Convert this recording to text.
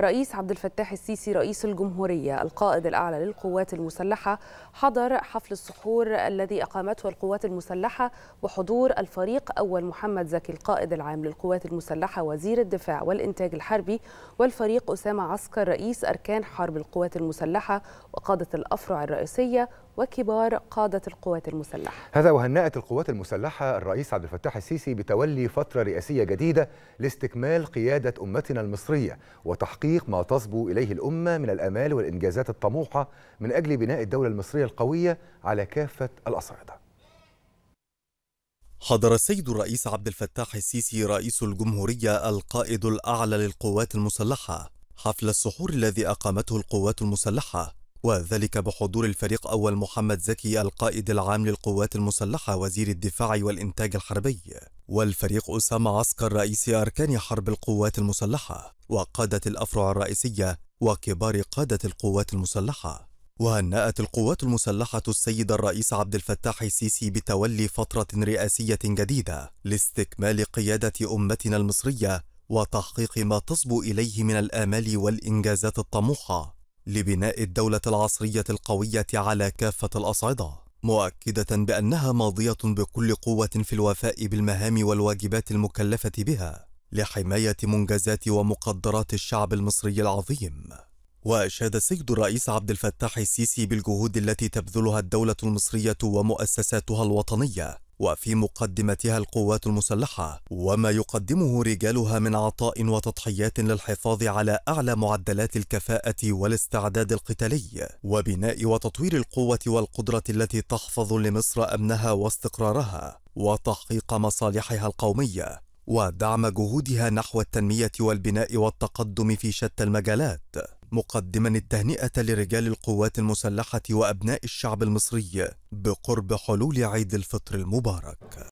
رئيس عبد الفتاح السيسي رئيس الجمهورية القائد الأعلى للقوات المسلحة حضر حفل السحور الذي أقامته القوات المسلحة وحضور الفريق أول محمد زكي القائد العام للقوات المسلحة وزير الدفاع والإنتاج الحربي والفريق أسامة عسكر رئيس أركان حرب القوات المسلحة وقادة الأفرع الرئيسية وكبار قادة القوات المسلحة هذا وهنأت القوات المسلحة الرئيس عبد الفتاح السيسي بتولي فترة رئاسية جديدة لاستكمال قيادة أمتنا المصرية وتحقيق تحقيق ما تصبو إليه الأمة من الأمال والإنجازات الطموحة من أجل بناء الدولة المصرية القوية على كافة الأصعدة حضر السيد الرئيس عبد الفتاح السيسي رئيس الجمهورية القائد الأعلى للقوات المسلحة حفل السحور الذي أقامته القوات المسلحة وذلك بحضور الفريق أول محمد زكي القائد العام للقوات المسلحة وزير الدفاع والإنتاج الحربي والفريق أسامة عسكر رئيس أركان حرب القوات المسلحة وقادة الأفرع الرئيسية وكبار قادة القوات المسلحة وهنأت القوات المسلحة السيد الرئيس عبد الفتاح السيسي بتولي فترة رئاسية جديدة لاستكمال قيادة أمتنا المصرية وتحقيق ما تصبو إليه من الآمال والإنجازات الطموحة لبناء الدولة العصرية القوية على كافة الأصعدة مؤكدة بأنها ماضية بكل قوة في الوفاء بالمهام والواجبات المكلفة بها لحماية منجزات ومقدرات الشعب المصري العظيم وأشاد السيد الرئيس عبد الفتاح السيسي بالجهود التي تبذلها الدولة المصرية ومؤسساتها الوطنية وفي مقدمتها القوات المسلحة وما يقدمه رجالها من عطاء وتضحيات للحفاظ على أعلى معدلات الكفاءة والاستعداد القتالي وبناء وتطوير القوة والقدرة التي تحفظ لمصر أمنها واستقرارها وتحقيق مصالحها القومية ودعم جهودها نحو التنمية والبناء والتقدم في شتى المجالات مقدما التهنئة لرجال القوات المسلحة وأبناء الشعب المصري بقرب حلول عيد الفطر المبارك